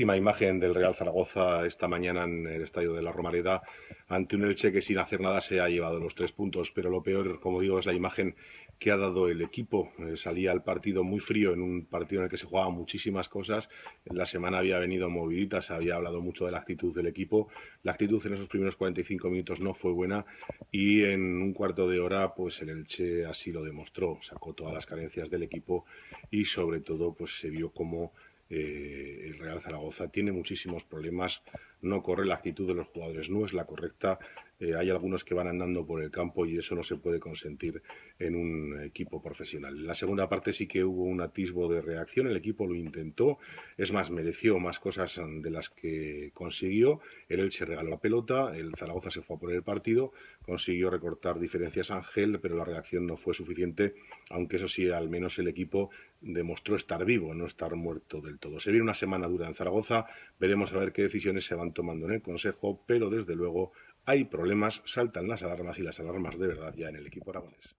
imagen del Real Zaragoza esta mañana en el estadio de la Romareda ante un Elche que sin hacer nada se ha llevado los tres puntos, pero lo peor, como digo, es la imagen que ha dado el equipo. Eh, salía el partido muy frío en un partido en el que se jugaban muchísimas cosas. La semana había venido movidita, se había hablado mucho de la actitud del equipo. La actitud en esos primeros 45 minutos no fue buena y en un cuarto de hora pues el Elche así lo demostró, sacó todas las carencias del equipo y sobre todo pues se vio como eh, el Real Zaragoza tiene muchísimos problemas no corre, la actitud de los jugadores no es la correcta. Eh, hay algunos que van andando por el campo y eso no se puede consentir en un equipo profesional. la segunda parte sí que hubo un atisbo de reacción, el equipo lo intentó, es más, mereció más cosas mm, de las que consiguió. El se regaló la pelota, el Zaragoza se fue a por el partido, consiguió recortar diferencias Ángel, pero la reacción no fue suficiente, aunque eso sí, al menos el equipo demostró estar vivo, no estar muerto del todo. Se viene una semana dura en Zaragoza, veremos a ver qué decisiones se van tomando en el Consejo, pero desde luego hay problemas, saltan las alarmas y las alarmas de verdad ya en el equipo aragonés.